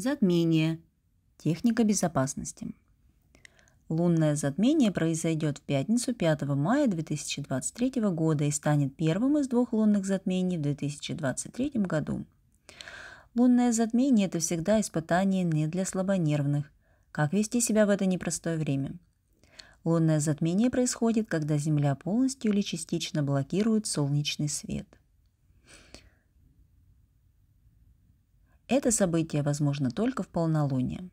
Затмение. Техника безопасности. Лунное затмение произойдет в пятницу 5 мая 2023 года и станет первым из двух лунных затмений в 2023 году. Лунное затмение – это всегда испытание не для слабонервных. Как вести себя в это непростое время? Лунное затмение происходит, когда Земля полностью или частично блокирует солнечный свет. Это событие возможно только в полнолуние.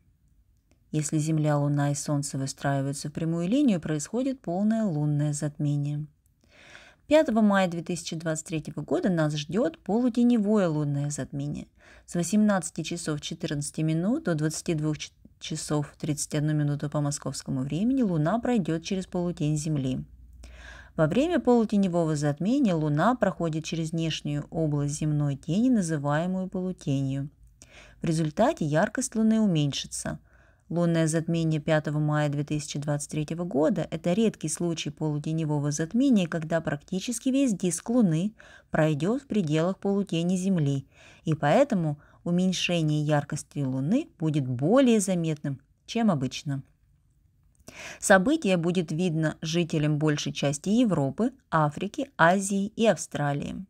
Если Земля, Луна и Солнце выстраиваются в прямую линию, происходит полное лунное затмение. 5 мая 2023 года нас ждет полутеневое лунное затмение с 18 часов 14 минут до 22 часов 31 минуту по московскому времени Луна пройдет через полутень Земли. Во время полутеневого затмения Луна проходит через внешнюю область земной тени, называемую полутенью – в результате яркость Луны уменьшится. Лунное затмение 5 мая 2023 года – это редкий случай полутеневого затмения, когда практически весь диск Луны пройдет в пределах полутени Земли, и поэтому уменьшение яркости Луны будет более заметным, чем обычно. Событие будет видно жителям большей части Европы, Африки, Азии и Австралии.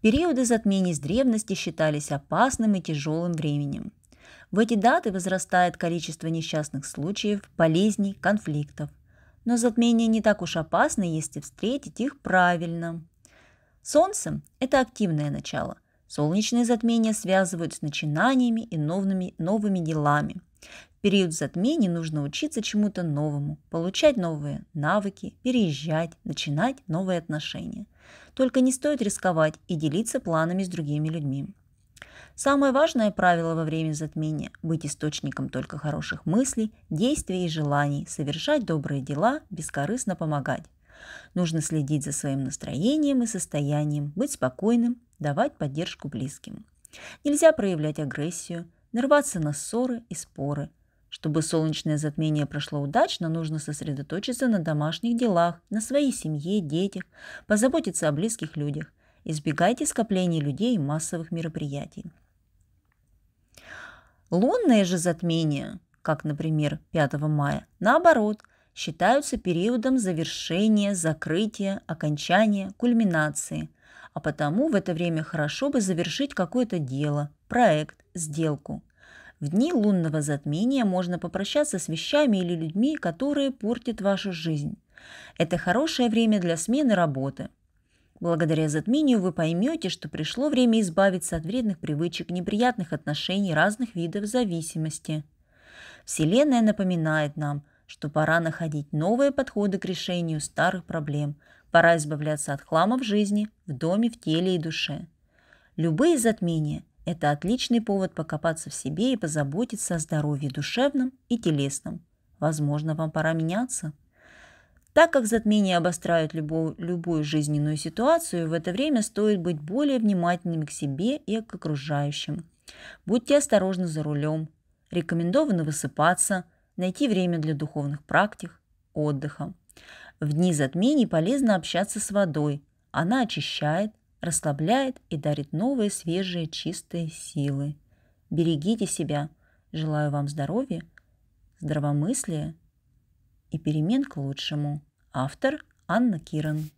Периоды затмений с древности считались опасным и тяжелым временем. В эти даты возрастает количество несчастных случаев, болезней, конфликтов. Но затмения не так уж опасны, если встретить их правильно. Солнце – это активное начало. Солнечные затмения связывают с начинаниями и новыми, новыми делами. В период затмений нужно учиться чему-то новому, получать новые навыки, переезжать, начинать новые отношения – только не стоит рисковать и делиться планами с другими людьми. Самое важное правило во время затмения – быть источником только хороших мыслей, действий и желаний, совершать добрые дела, бескорыстно помогать. Нужно следить за своим настроением и состоянием, быть спокойным, давать поддержку близким. Нельзя проявлять агрессию, нарваться на ссоры и споры – чтобы солнечное затмение прошло удачно, нужно сосредоточиться на домашних делах, на своей семье, детях, позаботиться о близких людях. Избегайте скоплений людей и массовых мероприятий. Лунное же затмение, как, например, 5 мая, наоборот, считаются периодом завершения, закрытия, окончания, кульминации. А потому в это время хорошо бы завершить какое-то дело, проект, сделку – в дни лунного затмения можно попрощаться с вещами или людьми, которые портят вашу жизнь. Это хорошее время для смены работы. Благодаря затмению вы поймете, что пришло время избавиться от вредных привычек, неприятных отношений, разных видов зависимости. Вселенная напоминает нам, что пора находить новые подходы к решению старых проблем, пора избавляться от хлама в жизни, в доме, в теле и душе. Любые затмения – это отличный повод покопаться в себе и позаботиться о здоровье душевном и телесном. Возможно, вам пора меняться. Так как затмения обостряют любую, любую жизненную ситуацию, в это время стоит быть более внимательными к себе и к окружающим. Будьте осторожны за рулем. Рекомендовано высыпаться, найти время для духовных практик, отдыха. В дни затмений полезно общаться с водой. Она очищает, расслабляет и дарит новые, свежие, чистые силы. Берегите себя. Желаю вам здоровья, здравомыслия и перемен к лучшему. Автор Анна Киран.